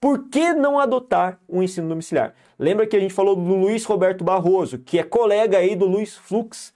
Por que não adotar o ensino domiciliar? Lembra que a gente falou do Luiz Roberto Barroso, que é colega aí do Luiz Fux.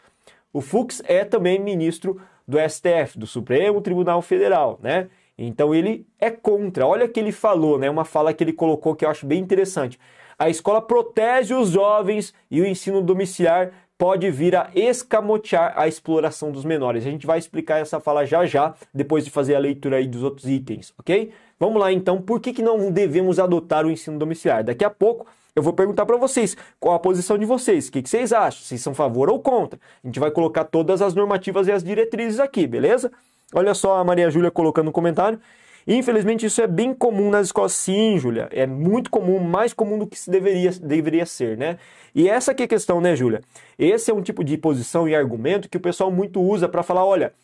O Fux é também ministro do STF, do Supremo Tribunal Federal, né? Então ele é contra. Olha o que ele falou, né? Uma fala que ele colocou que eu acho bem interessante. A escola protege os jovens e o ensino domiciliar pode vir a escamotear a exploração dos menores. A gente vai explicar essa fala já já, depois de fazer a leitura aí dos outros itens, ok? Vamos lá então, por que, que não devemos adotar o ensino domiciliar? Daqui a pouco eu vou perguntar para vocês qual a posição de vocês, o que, que, vocês acham, vocês são favor ou contra. A gente vai colocar todas as normativas e as diretrizes aqui, beleza? Olha só a Maria Júlia colocando no um comentário. Infelizmente, isso é bem comum nas escolas, sim, Júlia. É muito comum, mais comum do que se deveria, deveria ser, né? E essa que é a questão, né, Júlia? Esse é um tipo de posição e argumento que o pessoal muito usa para falar, olha,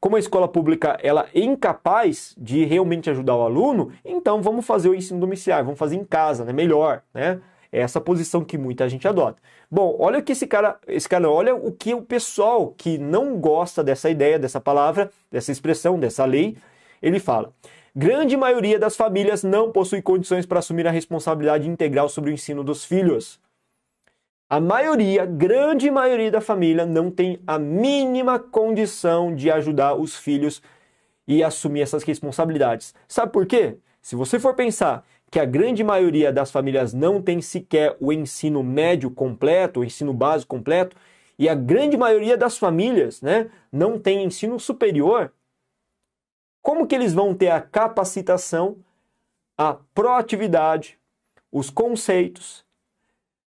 como a escola pública ela é incapaz de realmente ajudar o aluno, então vamos fazer o ensino domiciliar, vamos fazer em casa, né? Melhor, né? É essa posição que muita gente adota. Bom, olha o que esse cara, esse cara, olha o que o pessoal que não gosta dessa ideia, dessa palavra, dessa expressão, dessa lei, ele fala grande maioria das famílias não possui condições para assumir a responsabilidade integral sobre o ensino dos filhos. A maioria, grande maioria da família não tem a mínima condição de ajudar os filhos e assumir essas responsabilidades. Sabe por quê? Se você for pensar que a grande maioria das famílias não tem sequer o ensino médio completo, o ensino básico completo, e a grande maioria das famílias né, não tem ensino superior, como que eles vão ter a capacitação, a proatividade, os conceitos,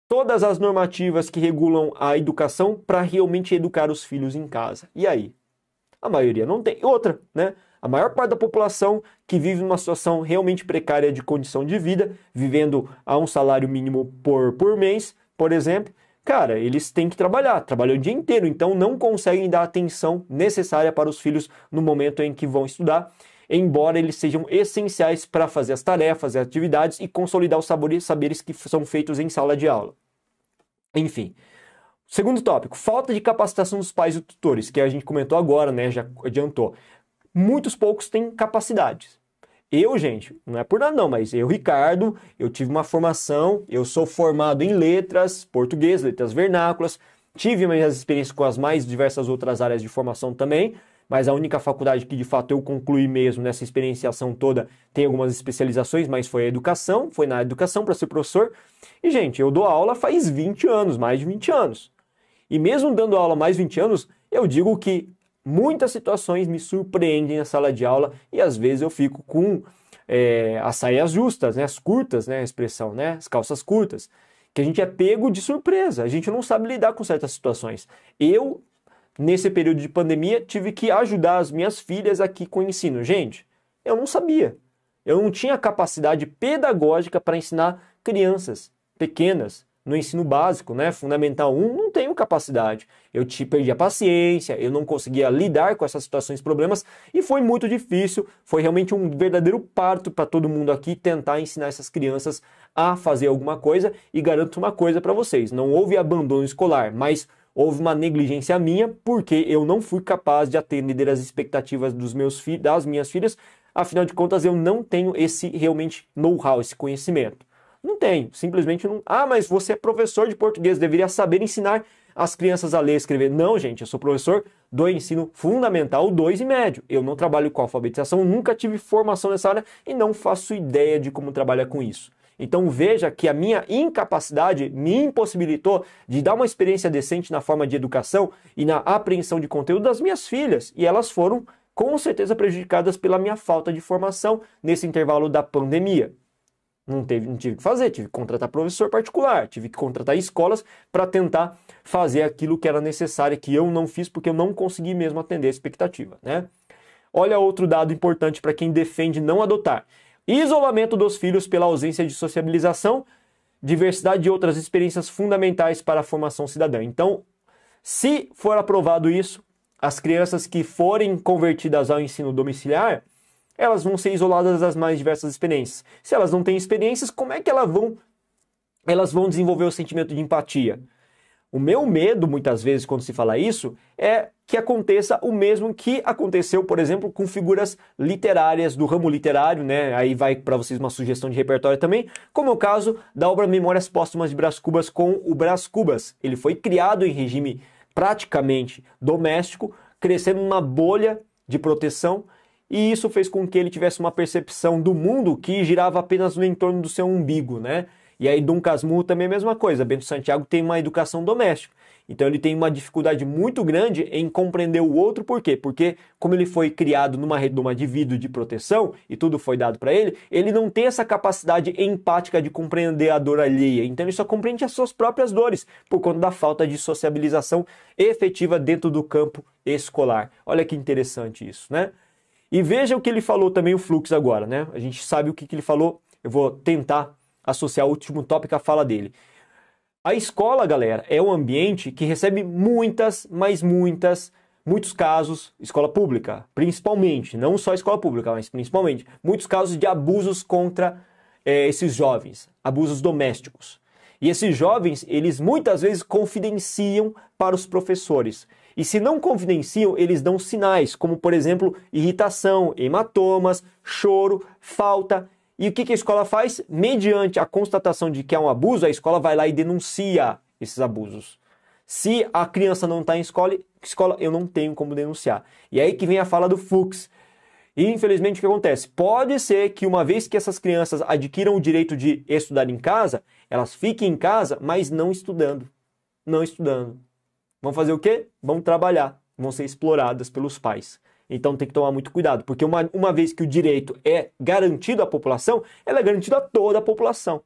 todas as normativas que regulam a educação para realmente educar os filhos em casa? E aí? A maioria não tem. Outra, né? A maior parte da população que vive numa situação realmente precária de condição de vida, vivendo a um salário mínimo por, por mês, por exemplo, cara, eles têm que trabalhar, trabalham o dia inteiro, então não conseguem dar a atenção necessária para os filhos no momento em que vão estudar, embora eles sejam essenciais para fazer as tarefas, as atividades e consolidar os saberes que são feitos em sala de aula. Enfim. Segundo tópico, falta de capacitação dos pais e tutores, que a gente comentou agora, né, já adiantou. Muitos poucos têm capacidades eu, gente, não é por nada não, mas eu, Ricardo, eu tive uma formação, eu sou formado em letras, português, letras vernáculas, tive minhas experiências com as mais diversas outras áreas de formação também, mas a única faculdade que de fato eu concluí mesmo nessa experienciação toda tem algumas especializações, mas foi a educação, foi na educação para ser professor. E, gente, eu dou aula faz 20 anos, mais de 20 anos. E mesmo dando aula mais 20 anos, eu digo que muitas situações me surpreendem na sala de aula e às vezes eu fico com é, as saias justas, né? as curtas, né? a expressão, né? as calças curtas, que a gente é pego de surpresa, a gente não sabe lidar com certas situações. Eu, nesse período de pandemia, tive que ajudar as minhas filhas aqui com o ensino. Gente, eu não sabia. Eu não tinha capacidade pedagógica para ensinar crianças pequenas no ensino básico, né, fundamental 1, não tenho capacidade. Eu te perdi a paciência, eu não conseguia lidar com essas situações, problemas, e foi muito difícil, foi realmente um verdadeiro parto para todo mundo aqui tentar ensinar essas crianças a fazer alguma coisa e garanto uma coisa para vocês, não houve abandono escolar, mas houve uma negligência minha porque eu não fui capaz de atender as expectativas dos meus das minhas filhas. Afinal de contas, eu não tenho esse realmente know-how, esse conhecimento. Não tem, simplesmente não. Ah, mas você é professor de português, deveria saber ensinar as crianças a ler e escrever. Não, gente, eu sou professor do ensino fundamental 2 e médio. Eu não trabalho com alfabetização, nunca tive formação nessa área e não faço ideia de como trabalhar com isso. Então veja que a minha incapacidade me impossibilitou de dar uma experiência decente na forma de educação e na apreensão de conteúdo das minhas filhas, e elas foram com certeza prejudicadas pela minha falta de formação nesse intervalo da pandemia. Não, teve, não tive que fazer, tive que contratar professor particular, tive que contratar escolas para tentar fazer aquilo que era necessário, que eu não fiz porque eu não consegui mesmo atender a expectativa, né? Olha outro dado importante para quem defende não adotar: isolamento dos filhos pela ausência de sociabilização, diversidade e outras experiências fundamentais para a formação cidadã. Então, se for aprovado isso, as crianças que forem convertidas ao ensino domiciliar elas vão ser isoladas das mais diversas experiências. Se elas não têm experiências, como é que elas vão, elas vão desenvolver o sentimento de empatia? O meu medo, muitas vezes, quando se fala isso, é que aconteça o mesmo que aconteceu, por exemplo, com figuras literárias do ramo literário, né? Aí vai para vocês uma sugestão de repertório também, como é o caso da obra Memórias Póstumas de Brás Cubas com o Brás Cubas. Ele foi criado em regime praticamente doméstico, crescendo numa bolha de proteção e isso fez com que ele tivesse uma percepção do mundo que girava apenas no entorno do seu umbigo, né? E aí Dom Casmurro também é a mesma coisa. Bento Santiago tem uma educação doméstica. Então ele tem uma dificuldade muito grande em compreender o outro, por quê? Porque como ele foi criado numa redoma de vidro de proteção e tudo foi dado para ele, ele não tem essa capacidade empática de compreender a dor alheia. Então ele só compreende as suas próprias dores por conta da falta de sociabilização efetiva dentro do campo escolar. Olha que interessante isso, né? E veja o que ele falou também, o fluxo agora, né? A gente sabe o que, que ele falou, eu vou tentar associar o último tópico à fala dele. A escola, galera, é um ambiente que recebe muitas, mas muitas, muitos casos, escola pública, principalmente, não só escola pública, mas principalmente, muitos casos de abusos contra é, esses jovens, abusos domésticos. E esses jovens, eles muitas vezes confidenciam para os professores. E se não confidenciam, eles dão sinais, como por exemplo, irritação, hematomas, choro, falta. E o que a escola faz? Mediante a constatação de que há um abuso, a escola vai lá e denuncia esses abusos. Se a criança não está em escola, escola, eu não tenho como denunciar. E aí que vem a fala do Fux. E infelizmente o que acontece? Pode ser que uma vez que essas crianças adquiram o direito de estudar em casa, elas fiquem em casa, mas não estudando. Não estudando vão fazer o quê? Vão trabalhar, vão ser exploradas pelos pais. Então tem que tomar muito cuidado, porque uma, uma vez que o direito é garantido à população, ela é garantida a toda a população.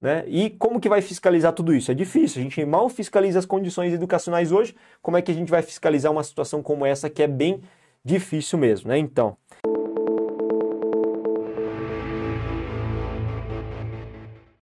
Né? E como que vai fiscalizar tudo isso? É difícil, a gente mal fiscaliza as condições educacionais hoje, como é que a gente vai fiscalizar uma situação como essa que é bem difícil mesmo, né? Então,